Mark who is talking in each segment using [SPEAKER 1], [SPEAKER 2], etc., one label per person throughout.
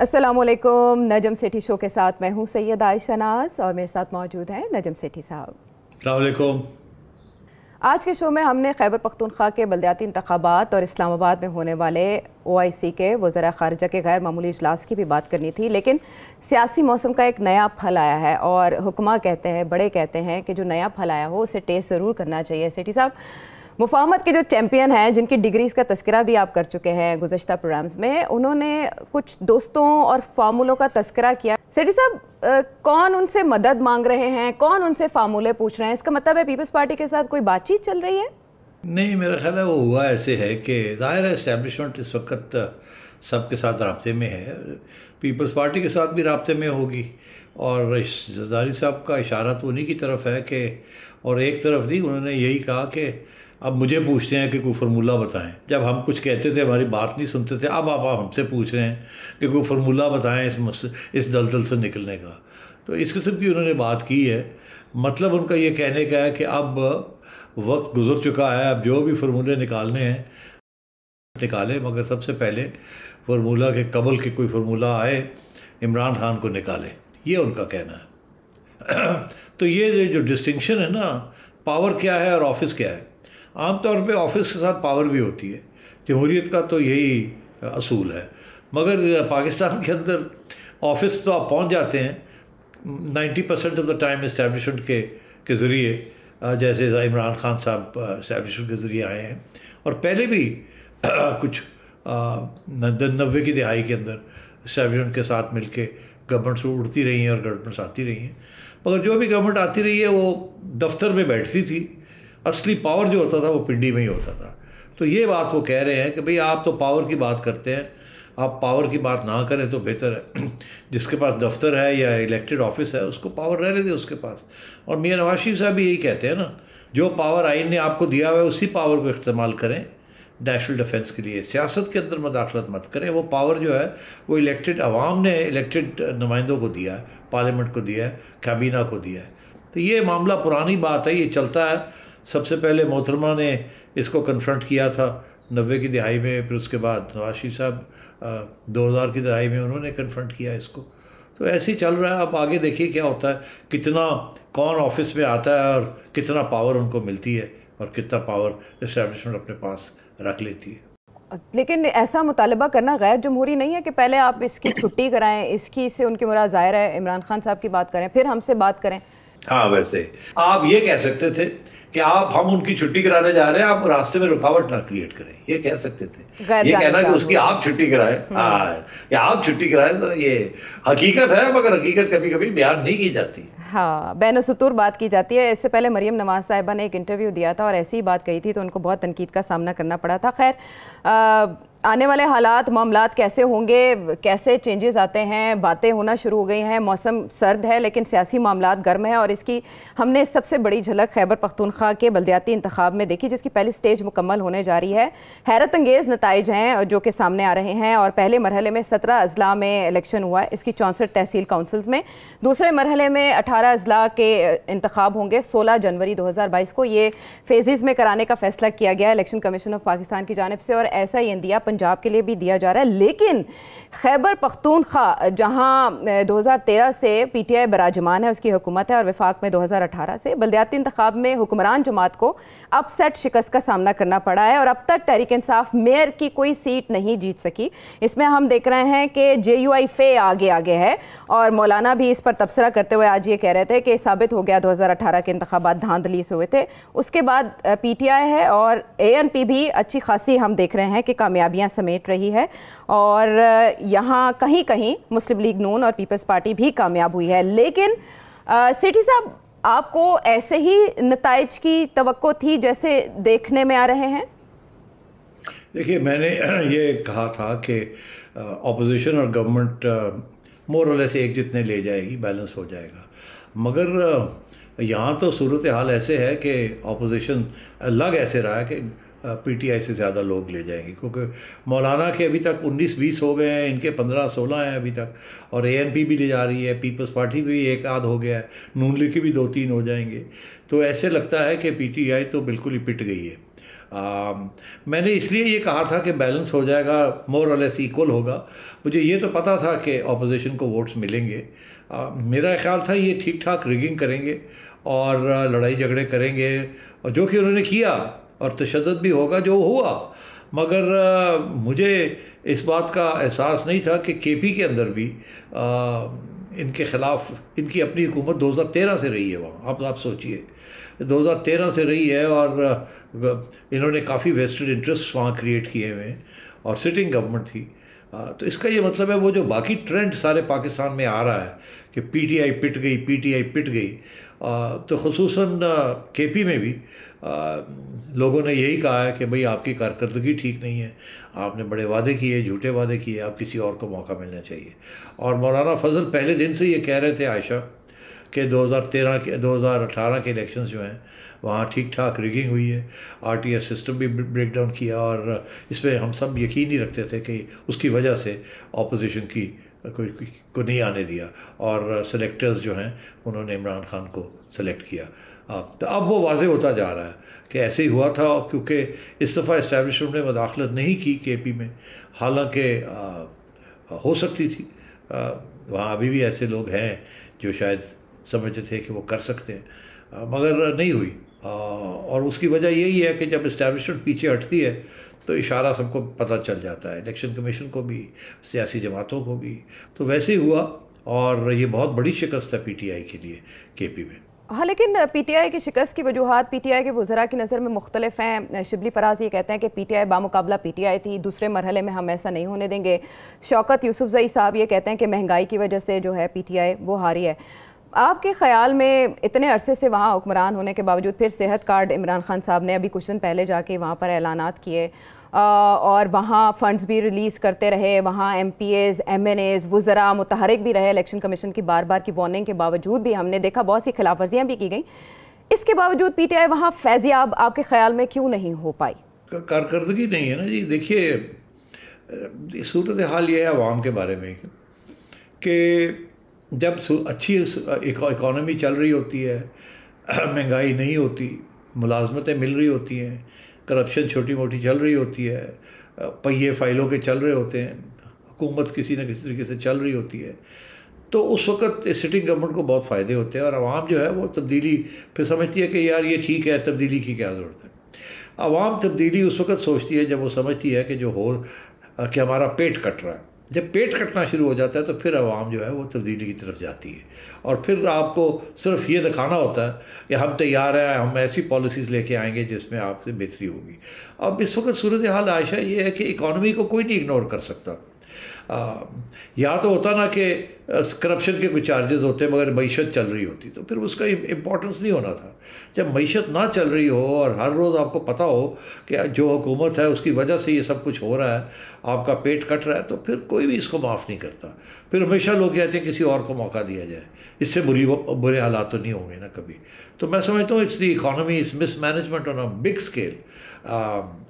[SPEAKER 1] असलकुम नजम सेठी शो के साथ मैं हूँ सैयद आयशा नाज और मेरे साथ मौजूद हैं नजम सेठी
[SPEAKER 2] साहब
[SPEAKER 1] आज के शो में हमने खैबर पख्तूनख्वा के बलदयाती इंतबात और इस्लामाबाद में होने वाले ओ आई सी के वज़रा खारजा के गैर मामूली अजलास की भी बात करनी थी लेकिन सियासी मौसम का एक नया फल आया है और हुक्मा कहते हैं बड़े कहते हैं कि जो नया फल आया हो उसे टेस्ट ज़रूर करना चाहिए सेठी साहब मुफाहमत के जो चैम्पियन हैं जिनकी डिग्रीज़ का तस्करा भी आप कर चुके हैं गुजशत प्रोग्राम्स में उन्होंने कुछ दोस्तों और फार्मूलों का तस्करा किया सेठी साहब कौन उनसे मदद मांग रहे हैं कौन उनसे फार्मूले पूछ रहे हैं इसका मतलब है पीपल्स पार्टी के साथ कोई बातचीत चल रही है
[SPEAKER 2] नहीं मेरा ख्याल है वो हुआ ऐसे है कि ज़ाहिर है इस्टेबलिशमेंट इस वक्त सबके साथ रबते में है पीपल्स पार्टी के साथ भी रबते में होगी और जदारी साहब का इशारा तो उन्हीं की तरफ है कि और एक तरफ नहीं उन्होंने यही कहा कि अब मुझे पूछते हैं कि कोई फार्मूला बताएं जब हम कुछ कहते थे हमारी बात नहीं सुनते थे अब आप, आप हमसे पूछ रहे हैं कि कोई फार्मूला बताएं इस मस, इस दलदल से निकलने का तो इस किस्म की उन्होंने बात की है मतलब उनका ये कहने का है कि अब वक्त गुजर चुका है अब जो भी फार्मूले निकालने हैं निकालें मगर सबसे पहले फार्मूला के कबल के कोई फार्मूला आए इमरान खान को निकालें ये उनका कहना है तो ये जो डिस्टिंक्शन है ना पावर क्या है और ऑफिस क्या है आमतौर पे ऑफिस के साथ पावर भी होती है जमहूरीत का तो यही असूल है मगर पाकिस्तान के अंदर ऑफिस तो आप पहुंच जाते हैं ninety percent of the time establishment के के ज़रिए जैसे इमरान खान साहब इस्टेबलिशमेंट के ज़रिए आए हैं और पहले भी कुछ नब्बे की दिहाई के अंदर इस्टेबलिशमेंट के साथ मिल के गवर्नमेंट्स उड़ती रही हैं और गवर्नमेंट्स आती रही हैं मगर जो भी गवर्नमेंट आती रही है वो दफ्तर में बैठती थी असली पावर जो होता था वो पिंडी में ही होता था तो ये बात वो कह रहे हैं कि भाई आप तो पावर की बात करते हैं आप पावर की बात ना करें तो बेहतर है जिसके पास दफ्तर है या इलेक्टेड ऑफिस है उसको पावर रहने दें उसके पास और मियाँ नवाज शरीफ साहब भी यही कहते हैं ना जो पावर आइन ने आपको दिया हुआ है उसी पावर को इस्तेमाल करें नेशनल डिफेंस के लिए सियासत के अंदर मदाखलत मत करें वो पावर जो है वो इलेक्टेड आवाम ने इलेक्टेड नुमाइंदों को दिया है पार्लियामेंट को दिया है काबीना को दिया है तो ये मामला पुरानी बात है ये चलता है सबसे पहले मोहतरमा ने इसको कन्फ्रंट किया था नब्बे की दिहाई में फिर उसके बाद नवाशी साहब दो हज़ार की दिहाई में उन्होंने कन्फ्रंट किया इसको तो ऐसे ही चल रहा है आप आगे देखिए क्या होता है कितना कौन ऑफिस में आता है और कितना पावर उनको मिलती है और कितना पावर इस्टेब्लिशमेंट अपने पास रख लेती है
[SPEAKER 1] लेकिन ऐसा मुतालबा करना गैर जमहूरी नहीं है कि पहले आप इसकी छुट्टी कराएं इसकी से उनकी मुरा ज़ाहिर है इमरान खान साहब की बात करें फिर हमसे बात करें
[SPEAKER 2] हाँ वैसे आप ये कह सकते थे कि आप हम उनकी छुट्टी कराने जा रहे हैं आप रास्ते में रुकावट ना क्रिएट करें ये कह सकते
[SPEAKER 1] थे ये कहना कि उसकी आप
[SPEAKER 2] छुट्टी कराएं हम्म। हाँ या आप छुट्टी कराएं तो ये हकीकत है मगर हकीकत कभी कभी बयान नहीं की जाती
[SPEAKER 1] हाँ बैन सतूर बात की जाती है इससे पहले मरियम नवाज साहिबा ने एक इंटरव्यू दिया था और ऐसी ही बात कही थी तो उनको बहुत तनकीद का सामना करना पड़ा था खैर आने वाले हालात मामला कैसे होंगे कैसे चेंजेस आते हैं बातें होना शुरू हो गई हैं मौसम सर्द है लेकिन सियासी मामला गर्म है और इसकी हमने सबसे बड़ी झलक खैबर पख्तूनख्वा के बलदियाती इंतब में देखी जिसकी पहली स्टेज मुकम्मल होने जा रही है हैरत अंगेज़ नतज हैं जो कि सामने आ रहे हैं और पहले मरहले में सत्रह अजला में इलेक्शन हुआ है इसकी चौंसठ तहसील काउंसिल्स में दूसरे मरहले में अठारह अजला के इंतब होंगे सोलह जनवरी दो हज़ार बाईस को ये फेजिज़ में कराने का फैसला किया गया इलेक्शन कमीशन ऑफ पाकिस्तान की जानब से और ऐसा ही इंदिया पंजाब के लिए भी दिया जा रहा है लेकिन खैबर पख्तूनख्वा जहाँ 2013 से पी टी आई बराजमान है उसकी हुकूमत है और विफाक में 2018 से बलदियाती इंतब में हुक्मरान जमात को अपसेट शिकस्त का सामना करना पड़ा है और अब तक तहरीक इंसाफ मेयर की कोई सीट नहीं जीत सकी इसमें हम देख रहे हैं कि जे यू आई फे आगे आगे है और मौलाना भी इस पर तबसरा करते हुए आज ये कह रहे थे कि साबित हो गया 2018 के इंतबात धांधली से हुए थे उसके बाद पी टी आई है और ए एन पी भी अच्छी खासी हम देख रहे हैं कि कामयाबी खराबियां समेट रही है और यहाँ कहीं कहीं मुस्लिम लीग नून और पीपल्स पार्टी भी कामयाब हुई है लेकिन सिटी साहब आपको ऐसे ही नतज की तो थी जैसे देखने में आ रहे हैं
[SPEAKER 2] देखिए मैंने ये कहा था कि ऑपोजिशन और गवर्नमेंट मोर और लेस एक जितने ले जाएगी बैलेंस हो जाएगा मगर यहाँ तो सूरत हाल ऐसे है कि ऑपोजिशन लग ऐसे रहा है कि पीटीआई से ज़्यादा लोग ले जाएंगे क्योंकि मौलाना के अभी तक 19-20 हो गए हैं इनके 15-16 हैं अभी तक और ए भी ले जा रही है पीपल्स पार्टी भी एक आध हो गया है नून लिखी के भी दो तीन हो जाएंगे तो ऐसे लगता है कि पीटीआई तो बिल्कुल ही पिट गई है आ, मैंने इसलिए ये कहा था कि बैलेंस हो जाएगा मोर और लेस इक्वल होगा मुझे ये तो पता था कि अपोजिशन को वोट्स मिलेंगे आ, मेरा ख्याल था ये ठीक ठाक रिगिंग करेंगे और लड़ाई झगड़े करेंगे और जो कि उन्होंने किया और तशद भी होगा जो हुआ मगर आ, मुझे इस बात का एहसास नहीं था कि के पी के अंदर भी आ, इनके ख़िलाफ़ इनकी अपनी हुकूमत 2013 से रही है वहाँ आप आप सोचिए 2013 से रही है और इन्होंने काफ़ी वेस्टेड इंटरेस्ट वहाँ क्रिएट किए हुए हैं और सिटिंग गवर्नमेंट थी तो इसका ये मतलब है वो जो बाकी ट्रेंड सारे पाकिस्तान में आ रहा है कि पीटीआई पिट गई पीटीआई पिट गई तो खसूस के पी में भी लोगों ने यही कहा है कि भाई आपकी कारकर्दगी ठीक नहीं है आपने बड़े वादे किए झूठे वादे किए आप किसी और को मौका मिलना चाहिए और मौलाना फजल पहले दिन से ये कह रहे थे आयशा कि 2013 के 2018 के इलेक्शंस जो हैं वहाँ ठीक ठाक रिगिंग हुई है आर सिस्टम भी ब्रेक डाउन किया और इसमें हम सब यकीन ही रखते थे कि उसकी वजह से अपोजिशन की कोई को, को नहीं आने दिया और सेलेक्टर्स जो हैं उन्होंने इमरान खान को सेलेक्ट किया हाँ, तो अब वो वाज होता जा रहा है कि ऐसे ही हुआ था क्योंकि इस दफ़ा इस्टेबलिशमेंट ने मदाखलत नहीं की के पी में हालांकि हाँ, हो सकती थी हाँ, वहाँ अभी भी ऐसे लोग हैं जो शायद समझते थे कि वो कर सकते हैं मगर नहीं हुई और उसकी वजह यही है कि जब इस्टेबलिशमेंट पीछे हटती है तो इशारा सबको पता चल जाता है इलेक्शन कमीशन को भी सियासी जमातों को भी तो वैसे ही हुआ और ये बहुत बड़ी शिकस्त है पीटीआई के लिए केपी में
[SPEAKER 1] हाँ लेकिन पीटीआई की शिकस्त की वजूहत पीटीआई के वजरा की नज़र में मुख्तलिफ हैं शिबली फराज ये कहते हैं कि पीटीआई बामुकाबला पीटीआई थी दूसरे मरहले में हम ऐसा नहीं होने देंगे शौकत जई साहब ये कहते हैं कि महंगाई की वजह से जो है पीटीआई वो हारी है आपके ख्याल में इतने अरसे से वहाँ हुक्मरान होने के बावजूद फिर सेहत कार्ड इमरान खान साहब ने अभी कुछ दिन पहले जाके वहाँ पर ऐलान किए और वहाँ फंड्स भी रिलीज़ करते रहे वहाँ M P as M N as वज़रा मुतहरक भी रहे इलेक्शन कमीशन की बार बार की वार्निंग के बावजूद भी हमने देखा बहुत सी खिलाफ वर्जियाँ भी की गई इसके बावजूद पी टी आई वहाँ फैजियाब आपके ख्याल में क्यों नहीं हो पाई
[SPEAKER 2] कारकर्दगी नहीं है ना जी देखिए सूरत हाल यह है आवाम के बारे में कि जब अच्छी इकोनॉमी चल रही होती है महंगाई नहीं होती मुलाजमतें मिल रही होती हैं करप्शन छोटी मोटी चल रही होती है पहिए फाइलों के चल रहे होते हैं हुकूमत किसी न किसी तरीके से चल रही होती है तो उस वक्त सिटिंग गवर्नमेंट को बहुत फ़ायदे होते हैं और आवाम जो है वो तब्दीली फिर समझती है कि यार ये ठीक है तब्दीली की क्या ज़रूरत है आवाम तब्दीली उस वक्त सोचती है जब वो समझती है कि जो हो कि हमारा पेट कट रहा है जब पेट कटना शुरू हो जाता है तो फिर आवाम जो है वो तब्दीली की तरफ जाती है और फिर आपको सिर्फ ये दिखाना होता है कि हम तैयार हैं हम ऐसी पॉलिसीज़ लेके आएंगे जिसमें आपसे बेहतरी होगी अब इस वक्त सूरत हाल आयशा ये है कि इकानमी को कोई नहीं इग्नोर कर सकता आ, या तो होता ना कि करप्शन के कुछ चार्जेस होते हैं मगर मीशत चल रही होती तो फिर उसका इम्पोर्टेंस नहीं होना था जब मीशत ना चल रही हो और हर रोज़ आपको पता हो कि जो हुकूमत है उसकी वजह से ये सब कुछ हो रहा है आपका पेट कट रहा है तो फिर कोई भी इसको माफ़ नहीं करता फिर हमेशा लोग कहते हैं किसी और को मौका दिया जाए इससे बुरी बुरे हालात तो नहीं होंगे ना कभी तो मैं समझता हूँ it's the economy it's mismanagement on a big scale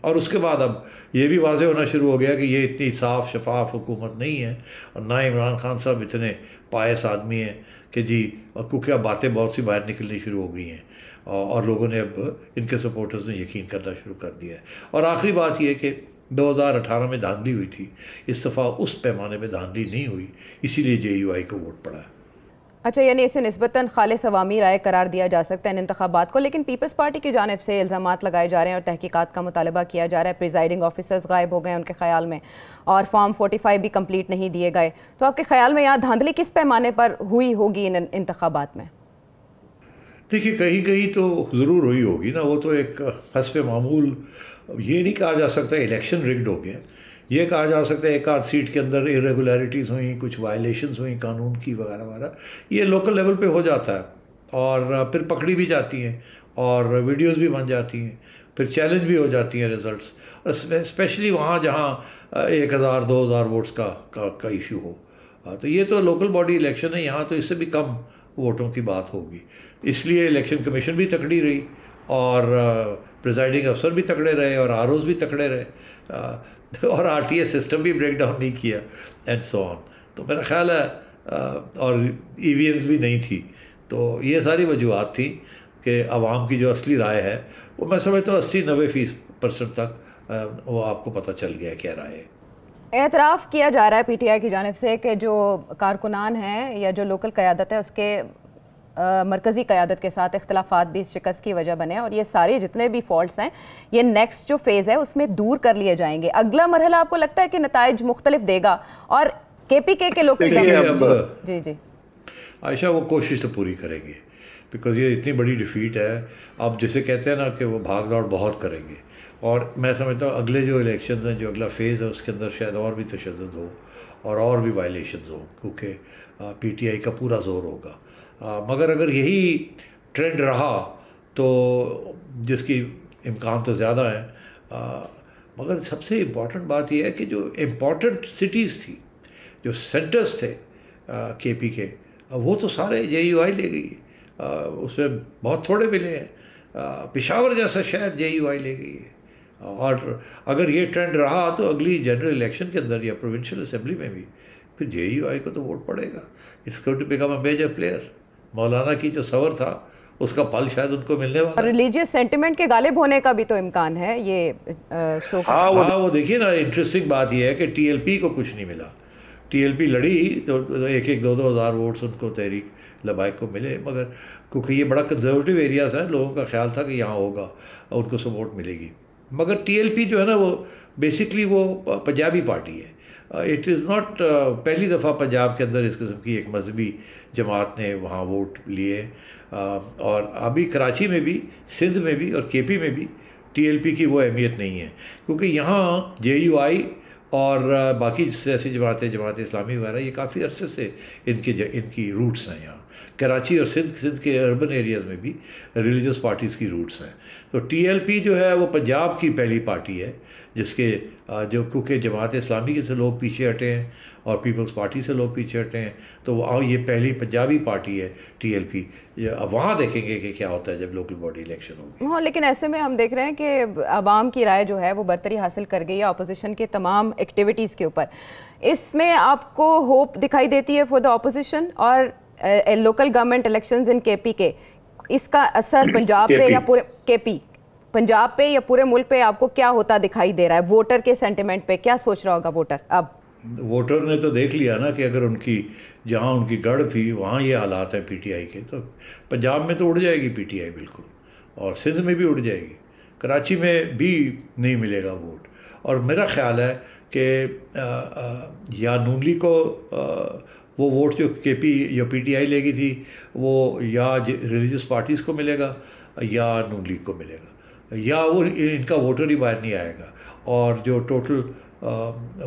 [SPEAKER 2] और उसके बाद अब ये भी वाजे होना शुरू हो गया कि ये इतनी साफ़ शफाफ हुकूमत नहीं है और ना इमरान खान साहब इतने इतने पायस आदमी हैं कि जी को क्या बातें बहुत सी बाहर निकलनी शुरू हो गई हैं और लोगों ने अब इनके सपोर्टर्स ने यकीन करना शुरू कर दिया है और आखिरी बात यह कि 2018 में धांधली हुई थी इस दफ़ा उस पैमाने में धांधली नहीं हुई इसीलिए जे को वोट पड़ा
[SPEAKER 1] अच्छा यानी इसे नस्बता खालिस अवामी राय करार दिया जा सकता है इन इंतबात को लेकिन पीपल्स पार्टी की जानब से इल्ज़ाम लगाए जा रहे हैं और तहकीकत का मुतालबा किया जा रहा है प्रिजाइडिंग ऑफिसर्स गायब हो गए उनके ख्याल में और फॉर्म फोर्टी फाइव भी कम्प्लीट नहीं दिए गए तो आपके ख्याल में यहाँ धांधली किस पैमाने पर हुई होगी इन इंतबात में
[SPEAKER 2] देखिए कहीं कहीं तो ज़रूर हुई होगी ना वो तो एक हसफ मामूल ये नहीं कहा जा सकता इलेक्शन रिग्ड हो गया ये कहा जा सकता है एक आध सीट के अंदर इरेगुलरिटीज़ हुई कुछ वायलेशंस हुई कानून की वगैरह वगैरह ये लोकल लेवल पे हो जाता है और फिर पकड़ी भी जाती हैं और वीडियोस भी बन जाती हैं फिर चैलेंज भी हो जाती हैं रिजल्ट्स और स्पेशली वहाँ जहाँ एक हज़ार दो हज़ार वोट्स का का, का इशू हो तो ये तो लोकल बॉडी इलेक्शन है यहाँ तो इससे भी कम वोटों की बात होगी इसलिए इलेक्शन कमीशन भी तकड़ी रही और प्रिजाइडिंग अफसर भी तकड़े रहे और आर भी तकड़े रहे और आर सिस्टम भी ब्रेक डाउन नहीं किया एंड सो ऑन तो मेरा ख्याल है और ई e भी नहीं थी तो ये सारी वजूहत थी कि आवाम की जो असली राय है वो मैं समझता हूँ अस्सी नबे फीस परसेंट तक वो आपको पता चल गया क्या राय
[SPEAKER 1] है एतराफ़ किया जा रहा है पीटीआई की जानब से कि जो कारकुनान हैं या जो लोकल क़्यादत है उसके मरकज़ी क़्यादत के साथ इख्तलाफा भी इस शिकस्त की वजह बने और ये सारे जितने भी फॉल्ट हैं ये नेक्स्ट जो फेज़ है उसमें दूर कर लिए जाएंगे अगला मरहला आपको लगता है कि नतज मुख्तलिफ देगा और के पी के, के लोग जी जी
[SPEAKER 2] आयशा वो कोशिश तो पूरी करेंगे बिकॉज ये इतनी बड़ी डिफ़ीट है आप जैसे कहते हैं ना कि वो भाग दौड़ बहुत करेंगे और मैं समझता हूँ अगले जो इलेक्शन हैं जो अगला फेज़ है उसके अंदर शायद और भी तशद हो और और भी वायलेशन हों क्योंकि पी टी आई का पूरा जोर होगा मगर अगर यही ट्रेंड रहा तो जिसकी इम्कान तो ज़्यादा है मगर सबसे इम्पॉर्टेंट बात यह है कि जो इम्पॉर्टेंट सिटीज़ थी जो सेंटर्स थे के पी के वो तो सारे जे यू आई ले गई उसमें बहुत थोड़े मिले हैं पिशावर जैसा शहर जे यू आई ले गई है और अगर ये ट्रेंड रहा तो अगली जनरल इलेक्शन के अंदर या प्रोविंशल असेंबली में भी फिर जे यू आई को तो वोट पड़ेगा it's going to become a major player मौलाना की जो सवर था उसका पल शायद उनको मिलने वाला
[SPEAKER 1] रिलीजियस सेंटिमेंट के गालिब होने का भी तो इम्कान है ये हाँ वो, हाँ, वो
[SPEAKER 2] देखिए ना इंटरेस्टिंग बात यह है कि टीएलपी को कुछ नहीं मिला टीएलपी लड़ी तो, तो एक एक दो दो हज़ार वोट्स उनको तहरीक लबाइक को मिले मगर क्योंकि ये बड़ा कंजर्वेटिव एरियाज है लोगों का ख्याल था कि यहाँ होगा और उनको सपोर्ट मिलेगी मगर टी जो है ना वो बेसिकली वो पंजाबी पार्टी है इट इज़ नॉट पहली दफ़ा पंजाब के अंदर इस किस्म की एक मजहबी जमात ने वहाँ वोट लिए uh, और अभी कराची में भी सिंध में भी और के पी में भी टी एल पी की वो अहमियत नहीं है क्योंकि यहाँ जे यू आई और uh, बाकी ऐसी जमातें जमात इस्लामी वगैरह ये काफ़ी अरसे से इनके इनकी रूट्स हैं यहाँ कराची और सिंध सिंध के अर्बन एरियाज़ में भी रिलीजियस पार्टीज़ की रूट्स हैं तो टीएलपी जो है वो पंजाब की पहली पार्टी है जिसके जो क्योंकि जमात इस्लामी के से लोग पीछे हटे हैं और पीपल्स पार्टी से लोग पीछे हटे हैं तो वो ये पहली पंजाबी पार्टी है टीएलपी अब वहाँ देखेंगे कि क्या होता है जब लोकल बॉडी इलेक्शन
[SPEAKER 1] होगी हाँ लेकिन ऐसे में हम देख रहे हैं कि आवाम की राय जो है वो बरतरी हासिल कर गई है अपोजिशन के तमाम एक्टिविटीज़ के ऊपर इसमें आपको होप दिखाई देती है फॉर द अपोजिशन और local government elections in KP के इसका असर पंजाब पे या पूरे केपी पंजाब पे या पूरे मुल्क पे आपको क्या होता दिखाई दे रहा है वोटर के सेंटिमेंट पे क्या सोच रहा होगा वोटर अब
[SPEAKER 2] वोटर ने तो देख लिया ना कि अगर उनकी जहाँ उनकी गढ़ थी वहाँ ये हालात हैं पीटीआई के तो पंजाब में तो उड़ जाएगी पीटीआई बिल्कुल और सिंध में भी उड़ जाएगी कराची में भी नहीं मिलेगा वोट और मेरा ख्याल है कि या नून लीग को वो वोट जो के पी या पी टी आई लेगी थी वो या रिलीजियस पार्टीज़ को मिलेगा या नून लीग को मिलेगा या वो इनका वोटर ही बाहर नहीं आएगा और जो टोटल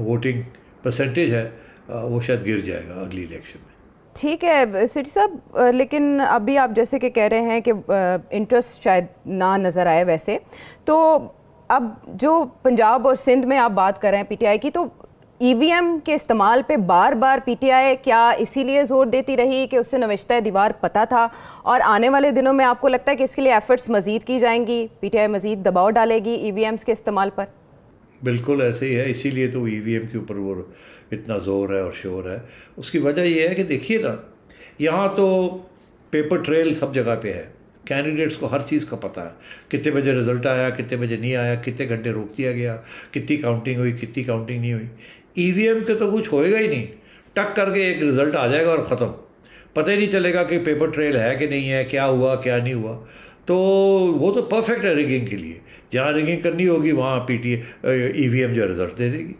[SPEAKER 2] वोटिंग परसेंटेज है वो शायद गिर जाएगा अगली इलेक्शन में
[SPEAKER 1] ठीक है सिटी साहब लेकिन अभी आप जैसे कि कह रहे हैं कि इंटरेस्ट शायद ना नज़र आए वैसे तो अब जो पंजाब और सिंध में आप बात कर रहे हैं पीटीआई की तो ईवीएम e के इस्तेमाल पे बार बार पीटीआई क्या इसीलिए जोर देती रही कि उससे नवेशत दीवार पता था और आने वाले दिनों में आपको लगता है कि इसके लिए एफर्ट्स मज़ीद की जाएंगी पीटीआई मज़ीद दबाव डालेगी ईवीएम्स e के इस्तेमाल पर
[SPEAKER 2] बिल्कुल ऐसे ही है इसीलिए तो ई वी एम के ऊपर वो इतना ज़ोर है और शोर है उसकी वजह यह है कि देखिए ना यहाँ तो पेपर ट्रेल सब जगह पर है कैंडिडेट्स को हर चीज़ का पता है कितने बजे रिजल्ट आया कितने बजे नहीं आया कितने घंटे रोक दिया गया कितनी काउंटिंग हुई कितनी काउंटिंग नहीं हुई ईवीएम e के तो कुछ होएगा ही नहीं टक करके एक रिज़ल्ट आ जाएगा और ख़त्म पता ही नहीं चलेगा कि पेपर ट्रेल है कि नहीं है क्या हुआ क्या नहीं हुआ तो वो तो परफेक्ट है रिगिंग के लिए जहाँ रिगिंग करनी होगी वहाँ पी टी ईवीएम जो रिजल्ट दे देगी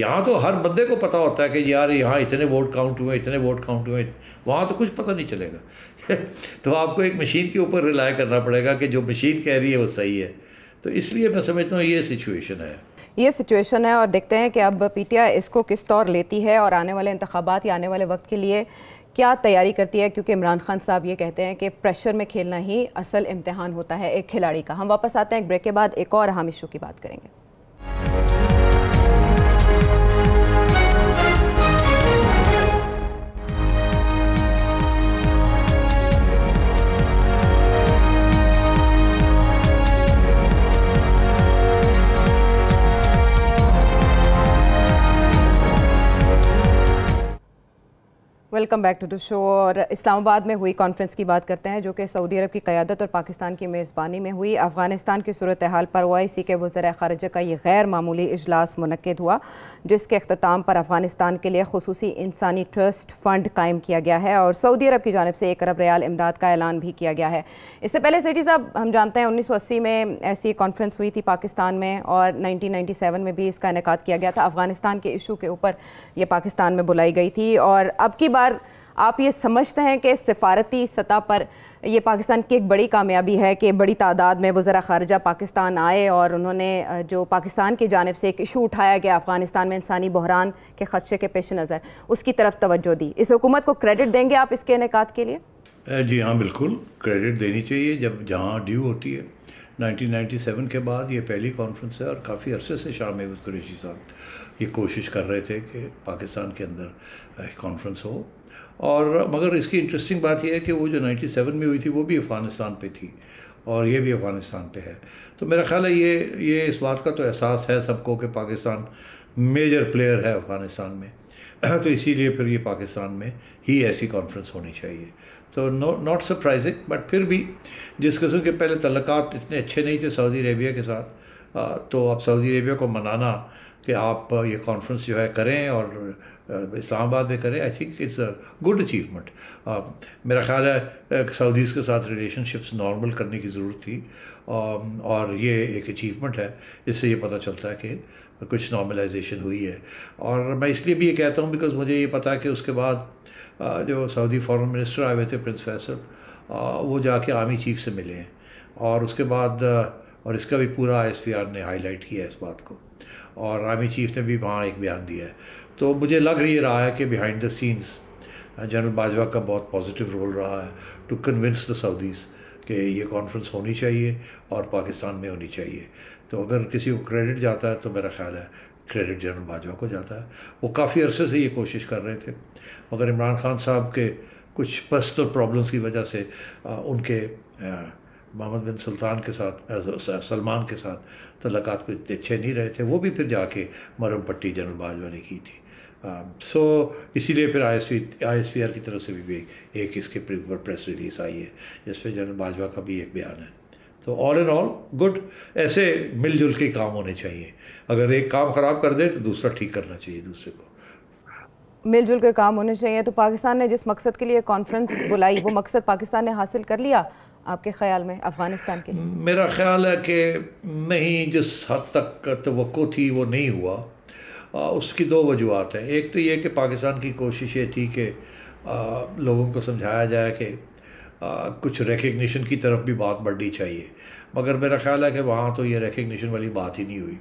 [SPEAKER 2] यहाँ तो हर बंदे को पता होता है कि यार यहाँ इतने वोट काउंट हुए इतने वोट काउंट हुए वहाँ तो कुछ पता नहीं चलेगा तो आपको एक मशीन के ऊपर रिलाय करना पड़ेगा कि जो मशीन कह रही है वो सही है तो इसलिए मैं समझता हूँ ये सिचुएशन है
[SPEAKER 1] ये सिचुएशन है और देखते हैं कि अब पीटीआई इसको किस तौर लेती है और आने वाले इंतबात या आने वाले वक्त के लिए क्या तैयारी करती है क्योंकि इमरान खान साहब ये कहते हैं कि प्रेशर में खेलना ही असल इम्तहान होता है एक खिलाड़ी का हम वापस आते हैं एक ब्रेक के बाद एक और अहम इशू की बात करेंगे welcome back to the show और इस्लामाबाद में हुई कॉन्फ्रेंस की बात करते हैं जो कि सऊदी अरब की क़्यादत और पाकिस्तान की मेज़बानी में हुई अफ़गानिस्तान की सूरत हाल पर ओ आई सी के वजर ख़ारजा का ये गैर मामूली अजलास मनद हुआ जिसके अख्ताम पर अफ़गानिस्तान के लिए खसूसी इंसानी ट्रस्ट फ़ंड कायम किया गया है और सऊदी अरब की जानब से एक अरब रियाल इमदाद का ऐलान भी किया गया है इससे पहले सिटी साहब हम जानते हैं उन्नीस सौ अस्सी में ऐसी कॉन्फ्रेंस हुई थी पाकिस्तान में और नाइनटीन नाइन्टी सेवन में भी इसका इनका किया गया था अफ़गानिस्तान के इशू के ऊपर यह पाकिस्तान में बुलाई गई थी और अब की बात बार आप ये समझते हैं कि सफारती सतह पर ये पाकिस्तान की एक बड़ी कामयाबी है कि बड़ी तादाद में वज़रा ख़ारजा पाकिस्तान आए और उन्होंने जो पाकिस्तान की जानब से एक इशू उठाया गया अफ़गानिस्तान में इंसानी बहरान के ख़दशे के पेश नज़र उसकी तरफ तवज्जो दी इस हुकूमत को क्रेडिट देंगे आप इसके इनका के
[SPEAKER 2] लिए जी हाँ बिल्कुल क्रेडिट देनी चाहिए जब जहाँ ड्यू होती है 1997 के बाद ये पहली कॉन्फ्रेंस है और काफ़ी अरसे से शाह महबूद कुरेशी साहब ये कोशिश कर रहे थे कि पाकिस्तान के अंदर कॉन्फ्रेंस हो और मगर इसकी इंटरेस्टिंग बात यह है कि वो जो 97 में हुई थी वो भी अफ़गानिस्तान पे थी और ये भी अफ़गानिस्तान पे है तो मेरा ख्याल है ये ये इस बात का तो एहसास है सबको कि पाकिस्तान मेजर प्लेयर है अफ़गानिस्तान में तो इसीलिए फिर ये पाकिस्तान में ही ऐसी कॉन्फ्रेंस होनी चाहिए तो नो नॉट सरप्राइजिंग बट फिर भी जिस किस्म के पहले तल्लक इतने अच्छे नहीं थे सऊदी अरेबिया के साथ तो आप सऊदी अरेबिया को मनाना कि आप ये कॉन्फ्रेंस जो है करें और इस्लामाबाद में करें I think it's a good achievement मेरा ख्याल है सऊदीज़ के साथ रिलेशनशिप्स नॉर्मल करने की ज़रूरत थी और ये एक अचीवमेंट है इससे ये पता चलता है कि कुछ नॉर्मलाइजेशन हुई है और मैं इसलिए भी ये कहता हूँ बिकॉज मुझे ये पता कि उसके बाद जो सऊदी फॉरेन मिनिस्टर आए हुए थे प्रिंस फैसल वो जाके आर्मी चीफ से मिले हैं और उसके बाद और इसका भी पूरा आई ने हाईलाइट किया है इस बात को और आर्मी चीफ ने भी वहाँ एक बयान दिया है तो मुझे लग रही रहा है कि behind the scenes general Bajwa का बहुत पॉजिटिव रोल रहा है टू कन्विंस द सऊदीज़ कि ये कॉन्फ्रेंस होनी चाहिए और पाकिस्तान में होनी चाहिए तो अगर किसी को क्रेडिट जाता है तो मेरा ख्याल है क्रेडिट जनरल बाजवा को जाता है वो काफ़ी अरसे से ये कोशिश कर रहे थे मगर इमरान खान साहब के कुछ पर्सनल प्रॉब्लम्स की वजह से आ, उनके मोहम्मद बिन सुल्तान के साथ सलमान के साथ तलाक़ात कुछ अच्छे नहीं रहे थे वो भी फिर जाके मरम पट्टी जनरल बाजवा ने की थी सो so, इसीलिए फिर I S I S P R की तरफ से भी एक इसके प्रेस रिलीज़ आई है जिसमें जनरल बाजवा का भी एक बयान है तो ऑल एंड ऑल गुड ऐसे मिलजुल के काम होने चाहिए अगर एक काम ख़राब कर दे तो दूसरा ठीक करना चाहिए दूसरे
[SPEAKER 1] को मिलजुल के काम होने चाहिए तो पाकिस्तान ने जिस मकसद के लिए कॉन्फ्रेंस बुलाई वो मकसद पाकिस्तान ने हासिल कर लिया आपके ख्याल में अफ़गानिस्तान के
[SPEAKER 2] मेरा ख्याल है कि नहीं जिस हद तक तो थी वो नहीं हुआ आ, उसकी दो वजूहत हैं एक तो ये कि पाकिस्तान की कोशिश ये थी कि लोगों को समझाया जाए कि कुछ रिकग्निशन की तरफ भी बात बढ़नी चाहिए मगर मेरा ख्याल है कि वहाँ तो ये रिकग्निशन वाली बात ही नहीं हुई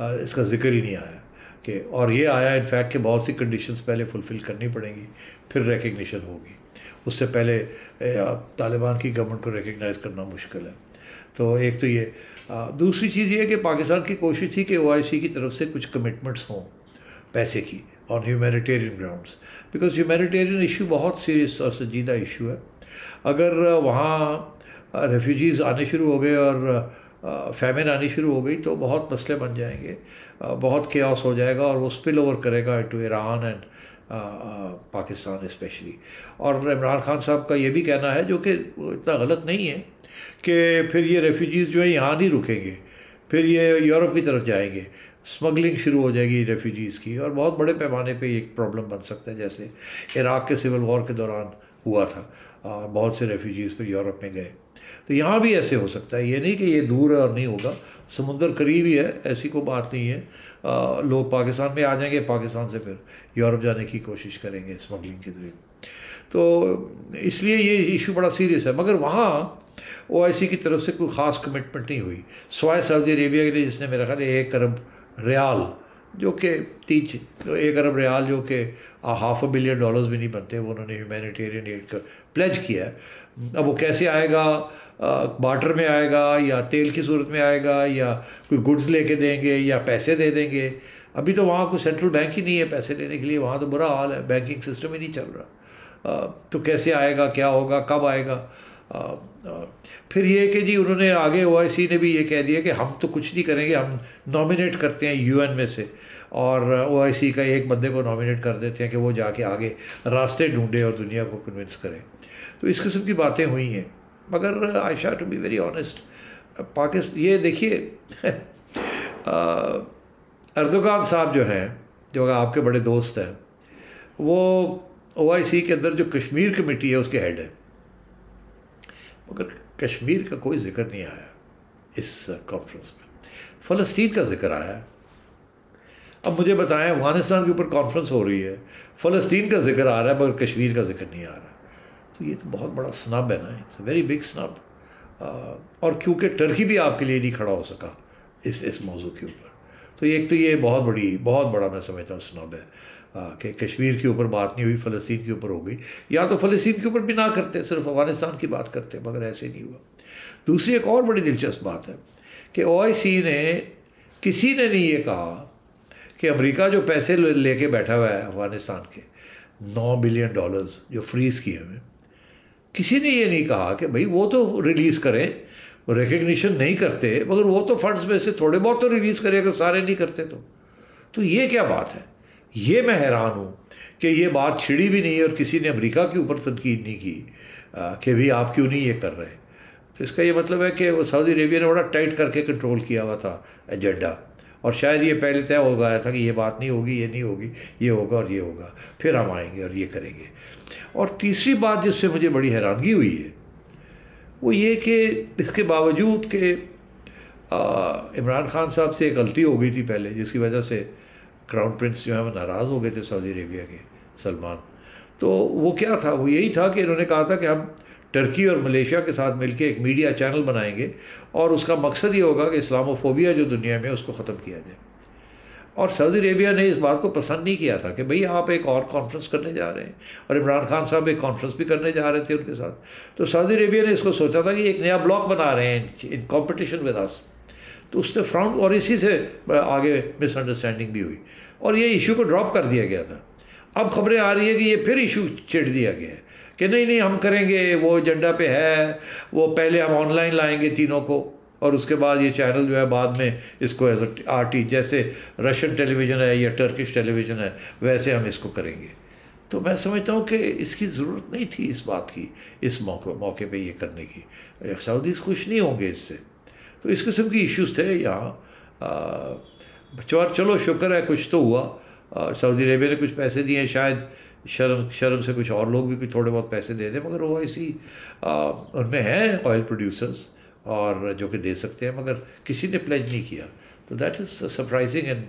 [SPEAKER 2] आ, इसका जिक्र ही नहीं आया कि और ये आया इनफैक्ट कि बहुत सी कंडीशंस पहले फुलफ़िल करनी पड़ेंगी फिर रिकग्निशन होगी उससे पहले तालिबान की गवर्नमेंट को रिकगनाइज़ करना मुश्किल है तो एक तो ये आ, दूसरी चीज़ ये कि पाकिस्तान की कोशिश थी कि ओ की तरफ से कुछ कमिटमेंट्स हों पैसे की on humanitarian grounds because humanitarian issue बहुत सीरियस और संजीदा इशू है अगर वहाँ रेफ्यूजीज़ आने शुरू हो गए और फैमिन आनी शुरू हो गई तो बहुत मसले बन जाएंगे बहुत केस हो जाएगा और वो स्पिल ओवर करेगा to Iran and Pakistan especially और इमरान खान साहब का ये भी कहना है जो कि इतना गलत नहीं है कि फिर ये रेफ्यूजीज़ जो है यहाँ नहीं रुकेंगे फिर ये यूरोप की तरफ जाएंगे स्मगलिंग शुरू हो जाएगी रेफ्यूजीज़ की और बहुत बड़े पैमाने पे एक प्रॉब्लम बन सकता है जैसे इराक़ के सिविल वॉर के दौरान हुआ था और बहुत से रेफ्यूजीज़ फिर यूरोप में गए तो यहाँ भी ऐसे हो सकता है ये नहीं कि ये दूर है और नहीं होगा समुंदर करीब ही है ऐसी कोई बात नहीं है आ, लोग पाकिस्तान में आ जाएंगे पाकिस्तान से फिर यूरोप जाने की कोशिश करेंगे स्मगलिंग के ज़रिए तो इसलिए ये इशू बड़ा सीरियस है मगर वहाँ ओ की तरफ से कोई ख़ास कमिटमेंट नहीं हुई सवाए सऊदी अरेबिया के लिए जिसने मेरा ख्याल एक अरब रियाल जो कि तीज एक अरब रियाल जो कि हाफ अ बिलियन डॉलर्स भी नहीं बनते वो उन्होंने ह्यूमैनिटेरियन एड का प्लेज किया है अब वो कैसे आएगा बाटर में आएगा या तेल की सूरत में आएगा या कोई गुड्स लेके देंगे या पैसे दे देंगे अभी तो वहाँ कोई सेंट्रल बैंक ही नहीं है पैसे लेने के लिए वहाँ तो बुरा हाल है बैंकिंग सिस्टम ही नहीं चल रहा तो कैसे आएगा क्या होगा कब आएगा फिर ये कि जी उन्होंने आगे ओ ने भी ये कह दिया कि हम तो कुछ नहीं करेंगे हम नॉमिनेट करते हैं यू में से और ओ का एक बंदे को नॉमिनेट कर देते हैं कि वो जाके आगे रास्ते ढूंढे और दुनिया को कन्विंस करें तो इस किस्म की बातें हुई हैं मगर आई शाह to be very honest Pakistan ये देखिए अर्दोगान साहब जो हैं जो आपके बड़े दोस्त हैं वो ओ के अंदर जो कश्मीर कमेटी है उसके हेड हैं मगर कश्मीर का कोई जिक्र नहीं आया इस कॉन्फ्रेंस में फ़लस्तीन का जिक्र आया अब मुझे बताएं अफगानिस्तान के ऊपर कॉन्फ्रेंस हो रही है फ़लस्तीन का जिक्र आ रहा है मगर कश्मीर का जिक्र नहीं आ रहा तो ये तो बहुत बड़ा स्नब है ना इट्स वेरी बिग स्नब और क्योंकि टर्की भी आपके लिए नहीं खड़ा हो सका इस इस मौजू के ऊपर तो एक तो ये बहुत बड़ी बहुत बड़ा मैं समझता हूँ स्नब है कि कश्मीर के ऊपर बात नहीं हुई फ़लस्तीन के ऊपर हो गई या तो फ़लस्तीन के ऊपर भी ना करते सिर्फ अफगानिस्तान की बात करते मगर ऐसे नहीं हुआ दूसरी एक और बड़ी दिलचस्प बात है कि ओ ने किसी ने नहीं ये कहा कि अमेरिका जो पैसे लेके बैठा हुआ है अफगानिस्तान के नौ बिलियन डॉलर्स जो फ्रीज़ किए हुए किसी ने ये नहीं कहा कि भाई वो तो रिलीज़ करें रिकग्निशन नहीं करते मगर वो तो फंड्स में से थोड़े बहुत तो रिलीज़ करें अगर सारे नहीं करते तो तो ये क्या बात है ये मैं हैरान हूँ कि ये बात छिड़ी भी नहीं और किसी ने अमेरिका के ऊपर तनकीद नहीं की कि भाई आप क्यों नहीं ये कर रहे तो इसका ये मतलब है कि वो सऊदी अरेबिया ने बड़ा टाइट करके कंट्रोल किया हुआ था एजेंडा और शायद ये पहले तय हो गया था कि ये बात नहीं होगी ये नहीं होगी ये होगा और ये होगा फिर हम आएंगे और ये करेंगे और तीसरी बात जिससे मुझे बड़ी हैरानगी हुई है वो ये कि इसके बावजूद के इमरान खान साहब से एक गलती हो गई थी पहले जिसकी वजह से क्राउन प्रिंस जो है वो नाराज़ हो गए थे सऊदी अरेबिया के सलमान तो वो क्या था वो यही था कि इन्होंने कहा था कि हम टर्की और मलेशिया के साथ मिलकर एक मीडिया चैनल बनाएंगे और उसका मकसद ये होगा कि इस्लामोफोबिया जो दुनिया में उसको ख़त्म किया जाए और सऊदी अरेबिया ने इस बात को पसंद नहीं किया था कि भई आप एक और कॉन्फ्रेंस करने जा रहे हैं और इमरान खान साहब एक कॉन्फ्रेंस भी करने जा रहे थे उनके साथ तो सऊदी अरेबिया ने इसको सोचा था कि एक नया ब्लॉक बना रहे हैं इन कॉम्पिटिशन विद अस तो उससे फ्रॉम और इसी से आगे मिसअंडरस्टैंडिंग भी हुई और ये इशू को ड्रॉप कर दिया गया था अब खबरें आ रही है कि ये फिर इशू छेड़ दिया गया है कि नहीं नहीं हम करेंगे वो एजेंडा पे है वो पहले हम ऑनलाइन लाएंगे तीनों को और उसके बाद ये चैनल जो है बाद में इसको एज आर टी जैसे रशियन टेलीविज़न है या टर्किश टेलीविज़न है वैसे हम इसको करेंगे तो मैं समझता हूँ कि इसकी ज़रूरत नहीं थी इस बात की इस मौके मौके पे ये करने की सऊदीज़ खुश नहीं होंगे इससे तो इस किस्म की इश्यूज थे यहाँ और चलो शुक्र है कुछ तो हुआ सऊदी अरेबिया ने कुछ पैसे दिए शायद शर्म शर्म से कुछ और लोग भी कुछ थोड़े बहुत पैसे दे दें मगर वो ऐसी उनमें हैं ऑयल प्रोड्यूसर्स और जो कि दे सकते हैं मगर किसी ने प्लेज नहीं किया तो that is surprising and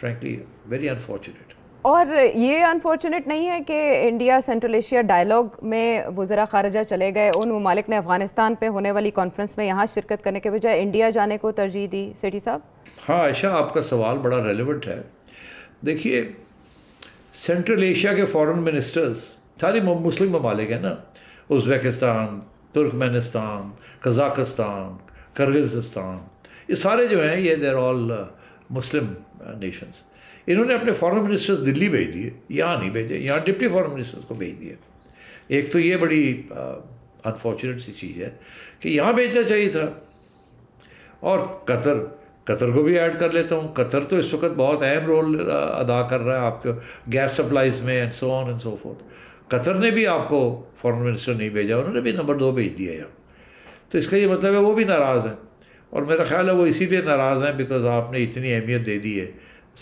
[SPEAKER 2] frankly very unfortunate
[SPEAKER 1] और ये अनफॉर्चुनेट नहीं है कि इंडिया सेंट्रल एशिया डायलॉग में वज़रा खारजा चले गए उन ममालिक ने अफगानिस्तान पे होने वाली कॉन्फ्रेंस में यहाँ शिरकत करने के बजाय इंडिया जाने को तरजीह दी सेठी साहब
[SPEAKER 2] हाँ आयशा आपका सवाल बड़ा रेलिवेंट है देखिए सेंट्रल एशिया के फॉरेन मिनिस्टर्स सारी मुस्लिम ममालिक हैं ना उज़्बेकिस्तान तुर्कमेनिस्तान कज़ाकस्तान करगिज़स्तान ये सारे जो हैं ये they're all uh, Muslim nations uh, इन्होंने अपने फॉरन मिनिस्टर्स दिल्ली भेज दिए यहाँ नहीं भेजे यहाँ डिप्टी फॉरन मिनिस्टर्स को भेज दिया एक तो ये बड़ी अनफॉर्चुनेट सी चीज़ है कि यहाँ भेजना चाहिए था और कतर कतर को भी ऐड कर लेता हूँ कतर तो इस वक्त बहुत अहम रोल अदा कर रहा है आपके गैस सप्लाईज में and so on and so forth Qatar ने भी आपको फॉरेन मिनिस्टर नहीं भेजा उन्होंने भी नंबर दो भेज दिया यहाँ तो इसका ये मतलब है वो भी नाराज़ हैं और मेरा ख्याल है वो इसीलिए नाराज़ हैं बिकॉज आपने इतनी अहमियत दे दी है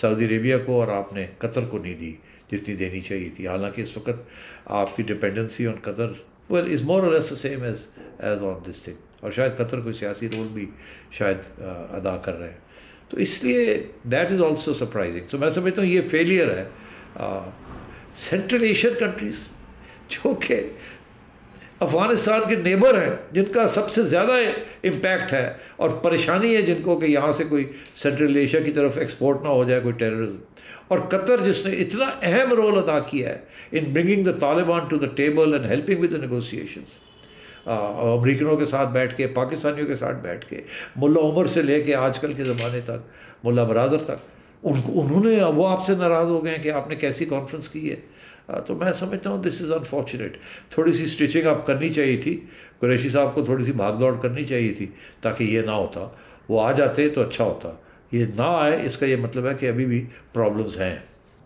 [SPEAKER 2] सऊदी अरेबिया को और आपने कतर को नहीं दी जितनी देनी चाहिए थी हालांकि इस वक्त आपकी dependency on Qatar well is more और same as as on this thing और शायद कतर कोई सियासी रोल भी शायद आ, अदा कर रहे हैं तो इसलिए that is also surprising so मैं समझता हूँ ये फेलियर है सेंट्रल एशियन कंट्रीज़ जो कि अफ़गानिस्तान के नेबर हैं जिनका सबसे ज़्यादा इम्पैक्ट है और परेशानी है जिनको कि यहाँ से कोई सेंट्रल एशिया की तरफ एक्सपोर्ट ना हो जाए कोई टेररिज्म और कतर जिसने इतना अहम रोल अदा किया है in bringing the Taliban to the table and helping with the negotiation अमरीकनों के साथ बैठ के पाकिस्तानियों के साथ बैठ के मुला उमर से लेके आजकल के ज़माने तक मुला बरदर तक उनको उन्होंने वो आपसे नाराज़ हो गए हैं कि आपने कैसी कॉन्फ्रेंस की है हाँ, तो मैं समझता हूँ दिस इज़ अनफॉर्चुनेट थोड़ी सी स्टिचिंग आप करनी चाहिए थी कुरैशी साहब को थोड़ी सी भाग दौड़ करनी चाहिए थी ताकि ये ना होता वो आ जाते तो अच्छा होता ये ना आए इसका ये मतलब है कि अभी भी प्रॉब्लम्स हैं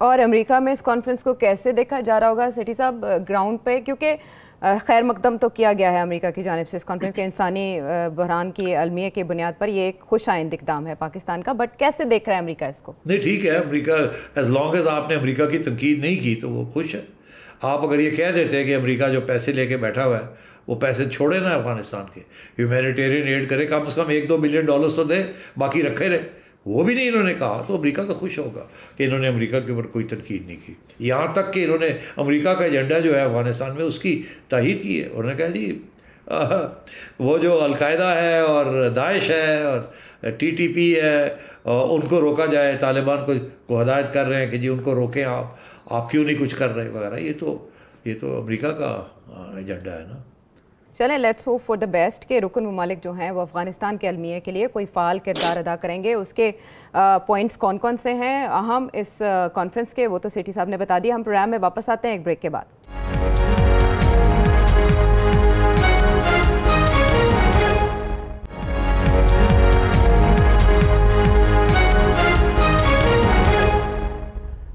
[SPEAKER 1] और अमेरिका में इस कॉन्फ्रेंस को कैसे देखा जा रहा होगा सिटी साहब ग्राउंड पे क्योंकि खैर मकदम तो किया गया है अमेरिका की जानब से इस कॉन्फ्रेंस के इंसानी बहरान की अलमिया के बुनियाद पर यह एक खुश आइंद इकदाम है पाकिस्तान का बट कैसे देख रहा है अमरीका इसको
[SPEAKER 2] नहीं ठीक है अमरीका एज लॉन्ग एज आपने अमरीका की तनकीद नहीं की तो वो खुश है आप अगर ये कह देते हैं कि अमरीका जो पैसे लेके बैठा हुआ है वो पैसे छोड़े ना अफगानिस्तान के ह्यूमेटेरियन एड करे कम से कम एक दो बिलियन डॉलर्स तो दे बाकी रखे रहे वो भी नहीं इन्होंने कहा तो अमेरिका तो खुश होगा कि इन्होंने अमेरिका के ऊपर कोई तनकीद नहीं की यहाँ तक कि इन्होंने अमेरिका का एजेंडा जो है अफगानिस्तान में उसकी तही की है उन्होंने कहा जी वो जो अलकायदा है और दाइश है और टी पी है और उनको रोका जाए तालिबान को को हदायत कर रहे हैं कि जी उनको रोकें आप आप क्यों नहीं कुछ कर रहे वगैरह ये तो ये तो अमेरिका का एजेंडा है ना
[SPEAKER 1] चलें let's hope for the best के रुकन ममालिक जो हैं वो अफ़गानिस्तान के अलमिया के लिए कोई फ़ाल किरदार अदा करेंगे उसके पॉइंट्स कौन कौन से हैं अहम इस कॉन्फ्रेंस के वो तो सिटी साहब ने बता दिया हम प्रोग्राम में वापस आते हैं एक ब्रेक के बाद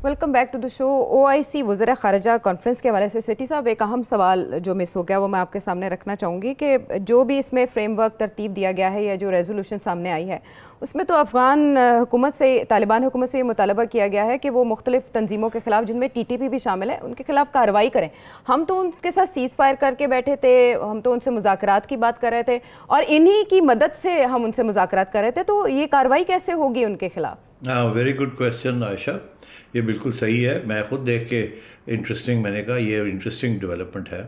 [SPEAKER 1] welcome back to the show OIC वजर खारजा कॉन्फ्रेंस के हवाले से सिटी साहब एक अहम सवाल जो मिस हो गया वो मैं आपके सामने रखना चाहूँगी कि जो भी इसमें फ्रेमवर्क तरतीब दिया गया है या जो रेजोल्यूशन सामने आई है उसमें तो अफ़गान हुकूमत से तालिबान हुकूमत से ये मुतालबा किया गया है कि वो मुख्तलिफ तनजीमों के खिलाफ जिनमें टी टी पी भी शामिल है उनके खिलाफ कार्रवाई करें हम तो उनके साथ सीज़ फायर करके बैठे थे हम तो उनसे मुजात की बात कर रहे थे और इन्हीं की मदद से हम उनसे मुजात कर रहे थे तो ये कार्रवाई कैसे होगी उनके खिलाफ
[SPEAKER 2] हाँ वेरी गुड क्वेश्चन आयशा ये बिल्कुल सही है मैं ख़ुद देख के इंटरेस्टिंग मैंने कहा ये इंटरेस्टिंग डेवलपमेंट है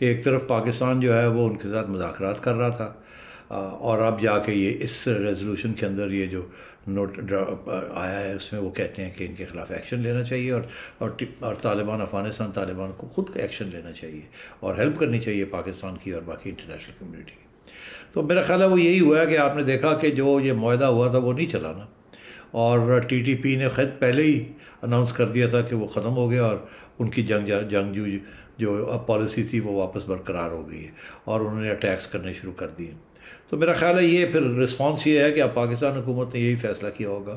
[SPEAKER 2] कि एक तरफ पाकिस्तान जो है वो उनके साथ मुजाकर कर रहा था और अब जाके ये इस रेजोल्यूशन के अंदर ये जो नोट आया है उसमें वो कहते हैं कि इनके ख़िलाफ़ एक्शन लेना चाहिए और और, और तालिबान अफ़गानिस्तान तालिबान को ख़ुद एक्शन लेना चाहिए और हेल्प करनी चाहिए पाकिस्तान की और बाकी इंटरनेशनल कम्यूनिटी की तो मेरा ख्याल है वो यही हुआ है कि आपने देखा कि जो ये माहा हुआ था वो नहीं चलाना और टीटीपी ने खैर पहले ही अनाउंस कर दिया था कि वो ख़त्म हो गया और उनकी जंग जंगजू जो पॉलिसी थी वो वापस बरकरार हो गई है और उन्होंने अटैक्स करने शुरू कर दिए तो मेरा ख्याल है ये फिर रिस्पांस ये है कि अब पाकिस्तान हुकूमत ने यही फ़ैसला किया होगा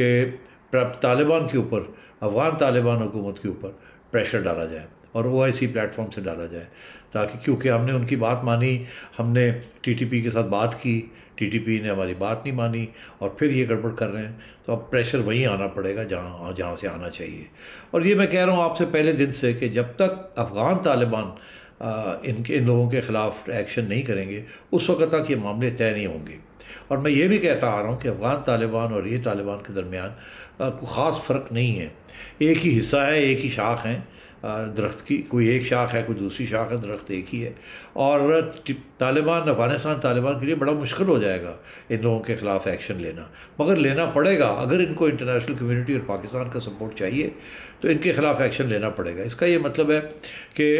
[SPEAKER 2] कि तालिबान के ऊपर अफ़गान तालिबान हुकूमत के ऊपर प्रेशर डाला जाए और ओ आई सी प्लेटफॉर्म से डाला जाए ताकि क्योंकि हमने उनकी बात मानी हमने टी टी पी के साथ बात की टी टी पी ने हमारी बात नहीं मानी और फिर ये गड़बड़ कर रहे हैं तो अब प्रेशर वहीं आना पड़ेगा जहाँ जहाँ से आना चाहिए और ये मैं कह रहा हूँ आपसे पहले दिन से कि जब तक अफ़गान तालिबान इनके इन लोगों के ख़िलाफ़ एक्शन नहीं करेंगे उस वक्त तक ये मामले तय नहीं होंगे और मैं ये भी कहता आ रहा हूँ कि अफ़गान तालिबान और ये तालिबान के दरमियान कोई ख़ास फ़र्क नहीं है एक ही हिस्सा है एक ही शाख हैं दरख्त की कोई एक शाख है कोई दूसरी शाख है दरख्त एक ही है और तालिबान अफगानिस्तान तालिबान के लिए बड़ा मुश्किल हो जाएगा इन लोगों के ख़िलाफ़ एक्शन लेना मगर लेना पड़ेगा अगर इनको इंटरनेशनल कम्युनिटी और पाकिस्तान का सपोर्ट चाहिए तो इनके ख़िलाफ़ एक्शन लेना पड़ेगा इसका ये मतलब है कि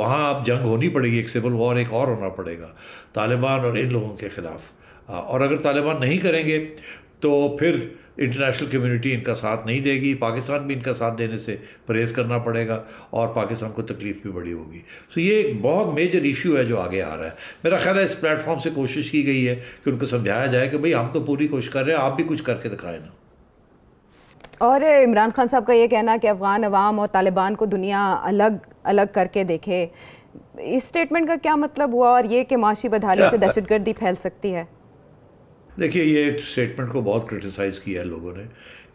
[SPEAKER 2] वहाँ अब जंग होनी पड़ेगी एक सिविल वॉर एक और होना पड़ेगा तालिबान और इन लोगों के ख़िलाफ़ और अगर तालिबान नहीं करेंगे तो फिर इंटरनेशनल कम्युनिटी इनका साथ नहीं देगी पाकिस्तान भी इनका साथ देने से परहेज़ करना पड़ेगा और पाकिस्तान को तकलीफ़ भी बड़ी होगी सो ये एक बहुत मेजर इशू है जो आगे आ रहा है मेरा ख्याल है इस प्लेटफॉर्म से कोशिश की गई है कि उनको समझाया जाए कि भाई हम तो पूरी कोशिश कर रहे हैं आप भी कुछ करके दिखाएं ना
[SPEAKER 1] और इमरान खान साहब का ये कहना कि अफ़गान अवाम और तालिबान को दुनिया अलग अलग करके देखे इस स्टेटमेंट का क्या मतलब हुआ और ये कि माशी बदहाली से दहशतगर्दी फैल सकती है
[SPEAKER 2] देखिए ये स्टेटमेंट को बहुत क्रिटिसाइज़ किया है लोगों ने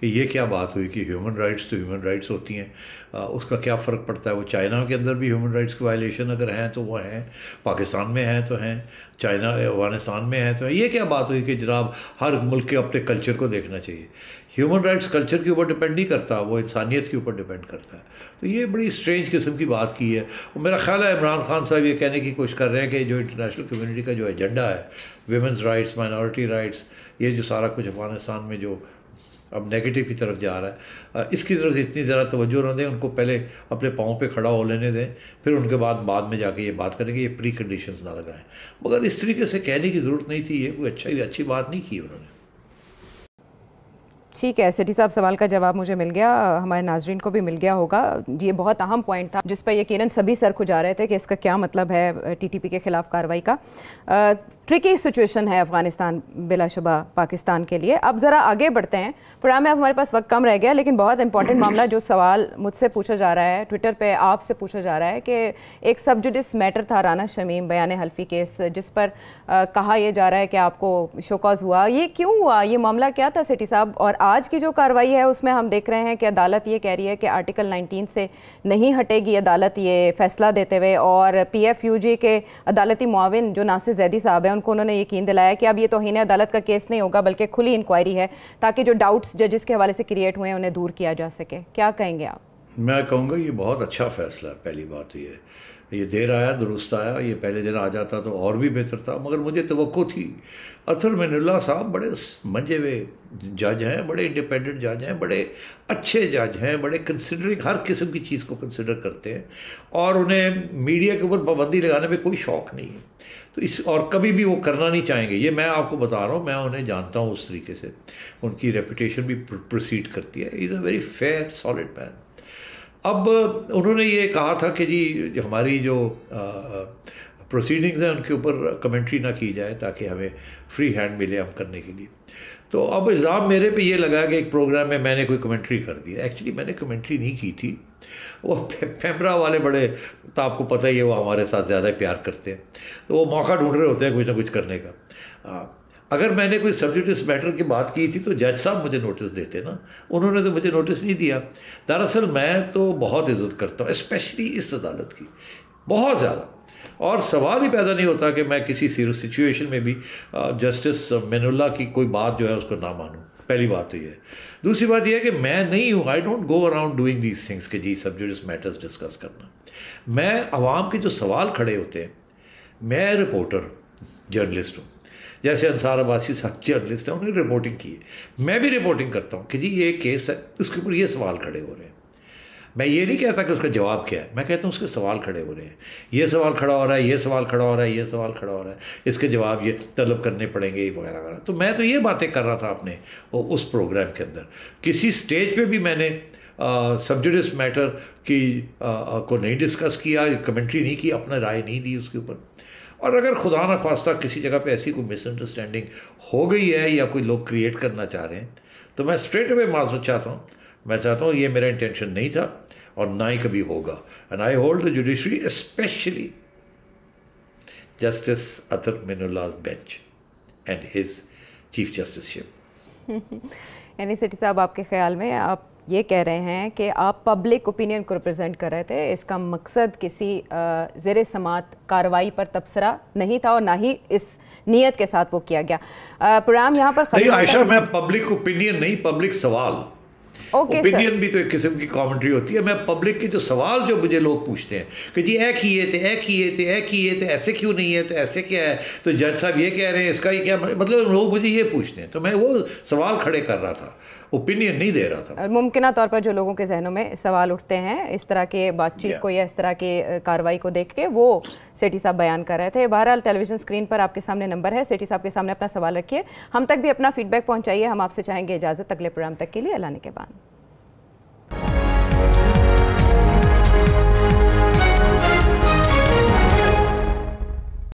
[SPEAKER 2] कि ये क्या बात हुई कि ह्यूमन राइट्स तो ह्यूमन राइट्स होती हैं उसका क्या फ़र्क पड़ता है वो चाइना के अंदर भी ह्यूमन राइट्स के वायलेशन अगर हैं तो वो हैं पाकिस्तान में हैं तो हैं चाइना अफगानिस्तान में हैं तो हैं ये क्या बात हुई कि जनाब हर मुल्क के अपने कल्चर को देखना चाहिए ह्यूमन राइट्स कल्चर के ऊपर डिपेंड नहीं करता वो इंसानियत के ऊपर डिपेंड करता है तो ये बड़ी स्ट्रेंज किस्म की बात की है और मेरा ख्याल है इमरान खान साहब ये कहने की कोशिश कर रहे हैं कि जो इंटरनेशनल कम्युनिटी का जो एजेंडा है वेमेंस राइट्स माइनॉरिटी राइट्स ये जो सारा कुछ अफगानिस्तान में जो अब नेगेटिव की तरफ जा रहा है इसकी तरफ इतनी ज़्यादा तोज्जो न दें उनको पहले अपने पाँव पे खड़ा हो लेने दें फिर उनके बाद बाद में जाके ये बात करेंगे ये प्री कंडीशंस ना लगाएं मगर इस तरीके से कहने की ज़रूरत नहीं थी ये कोई अच्छा अच्छी बात नहीं की उन्होंने
[SPEAKER 1] ठीक है सिटी साहब सवाल का जवाब मुझे मिल गया हमारे नाजरीन को भी मिल गया होगा ये बहुत अहम पॉइंट था जिस पर यकीनन सभी सर खुजा रहे थे कि इसका क्या मतलब है टीटीपी के ख़िलाफ़ कार्रवाई का ट्रिकी सिचुएशन है अफगानिस्तान बिलाशुबा पाकिस्तान के लिए अब ज़रा आगे बढ़ते हैं प्रोग्राम में हमारे पास वक्त कम रह गया लेकिन बहुत इंपॉर्टेंट मामला जो सवाल मुझसे पूछा जा रहा है ट्विटर पे आपसे पूछा जा रहा है कि एक सब जुडिस मैटर था राना शमीम बयान हल्फी केस जिस पर आ, कहा यह जा रहा है कि आपको शोकॉज हुआ ये क्यों हुआ ये मामला क्या था सिटी साहब और आज की जो कार्रवाई है उसमें हम देख रहे हैं कि अदालत ये कह रही है कि आर्टिकल नाइनटीन से नहीं हटेगी अदालत ये फैसला देते हुए और पी के अदालती मुआविन जो नासिर जैदी साहब हैं को उन्होंने यकीन दिलाया कि अब ये तोहन अदालत का केस नहीं होगा बल्कि खुली इंक्वायरी है ताकि जो डाउट्स जजेस के हवाले से क्रिएट हुए हैं उन्हें दूर किया जा सके क्या कहेंगे आप
[SPEAKER 2] मैं कहूँगा ये बहुत अच्छा फैसला है पहली बात तो ये ये देर आया दुरुस्त आया ये पहले दिन आ जाता तो और भी बेहतर था मगर मुझे तो थी अथर मिनुल्ला साहब बड़े मंजे हुए जज हैं बड़े इंडिपेंडेंट जज हैं बड़े अच्छे जज हैं बड़े कंसिडरिंग हर किस्म की चीज़ को कंसिडर करते हैं और उन्हें मीडिया के ऊपर पाबंदी लगाने में कोई शौक नहीं है तो इस और कभी भी वो करना नहीं चाहेंगे ये मैं आपको बता रहा हूँ मैं उन्हें जानता हूँ उस तरीके से उनकी रेपुटेशन भी प्रोसीड करती है is a very fair solid man अब उन्होंने ये कहा था कि जी हमारी जो प्रोसीडिंग्स हैं उनके ऊपर कमेंट्री ना की जाए ताकि हमें फ्री हैंड मिले हम करने के लिए तो अब इल्ज़ाम मेरे पे ये लगा कि एक प्रोग्राम में मैंने कोई कमेंट्री कर दी एक्चुअली मैंने कमेंट्री नहीं की थी वो फेफड़ा वाले बड़े तो आपको पता ही है वो हमारे साथ ज़्यादा प्यार करते हैं तो वो मौका ढूंढ रहे होते हैं कुछ ना कुछ करने का आ, अगर मैंने कोई सब्जेक्ट इस मैटर की बात की थी तो जज साहब मुझे नोटिस देते ना उन्होंने तो मुझे नोटिस नहीं दिया दरअसल मैं तो बहुत इज्जत करता हूँ स्पेशली इस अदालत की बहुत ज़्यादा और सवाल ही पैदा नहीं होता कि मैं किसी सिचुएशन में भी जस्टिस मेनुल्ला की कोई बात जो है उसको ना मानूँ पहली बात तो ये दूसरी बात यह है कि मैं नहीं हूँ I don't go around doing these things के जी सब सब्जेक्ट मैटर्स डिस्कस करना मैं आवाम के जो सवाल खड़े होते हैं मैं रिपोर्टर जर्नलिस्ट हूँ जैसे अंसार अबासी साहब जर्नलिस्ट हैं उन्होंने रिपोर्टिंग की है मैं भी रिपोर्टिंग करता हूँ कि जी ये केस है उसके ऊपर ये सवाल खड़े हो रहे हैं मैं ये नहीं कहता कि उसका जवाब क्या है मैं कहता हूँ उसके सवाल खड़े हो रहे हैं ये सवाल खड़ा हो रहा है ये सवाल खड़ा हो रहा है ये सवाल खड़ा हो रहा है इसके जवाब ये तलब करने पड़ेंगे वगैरह वगैरह तो मैं तो ये बातें कर रहा था अपने उस प्रोग्राम के अंदर किसी स्टेज पर भी मैंने सब्जुडिस मैटर की आ, को नहीं डिस्कस किया कमेंट्री नहीं की अपना राय नहीं दी उसके ऊपर और अगर खुदा न खास्ता किसी जगह पे ऐसी कोई मिसअंडरस्टैंडिंग हो गई है या कोई लोग क्रिएट करना चाह रहे हैं तो मैं स्ट्रेट अवे माजरत चाहता हूँ मैं चाहता हूँ ये मेरा इंटेंशन नहीं था और ना ही कभी होगा and I hold the judiciary specially justice Athar Minallah's bench and his chief justiceship
[SPEAKER 1] यानी सिटी साहब आपके ख्याल में आप ये कह रहे हैं कि आप पब्लिक ओपिनियन को रिप्रेजेंट कर रहे थे इसका मकसद किसी ज़ेर समात कार्रवाई पर तबसरा नहीं था और ना ही इस नीयत के साथ वो किया गया प्रोग्राम यहाँ पर आयशा मैं
[SPEAKER 2] पब्लिक ओपिनियन नहीं पब्लिक सवाल
[SPEAKER 1] okay, ओपिनियन भी तो
[SPEAKER 2] एक किस्म की कॉमेंट्री होती है मैं पब्लिक के जो सवाल जो मुझे लोग पूछते हैं कि जी ए किए थे ए किए थे ए किए थे ऐसे क्यों नहीं है तो ऐसे क्या है तो जज साहब ये कह रहे हैं इसका ही क्या मतलब लोग मुझे ये पूछते हैं तो मैं वो सवाल खड़े कर रहा था ओपिनियन नहीं दे रहा था
[SPEAKER 1] मुमकिन तौर पर जो लोगों के जहनों में सवाल उठते हैं इस तरह के बातचीत को या इस तरह के कार्रवाई को देख के वो सेठी साहब बयान कर रहे थे बहरहाल टेलीविजन स्क्रीन पर आपके सामने नंबर है सेठी साहब के सामने अपना सवाल रखिए हम तक भी अपना फीडबैक पहुंचाइए हम आपसे चाहेंगे इजाज़त अगले प्रोग्राम तक के लिए अलाने के बाद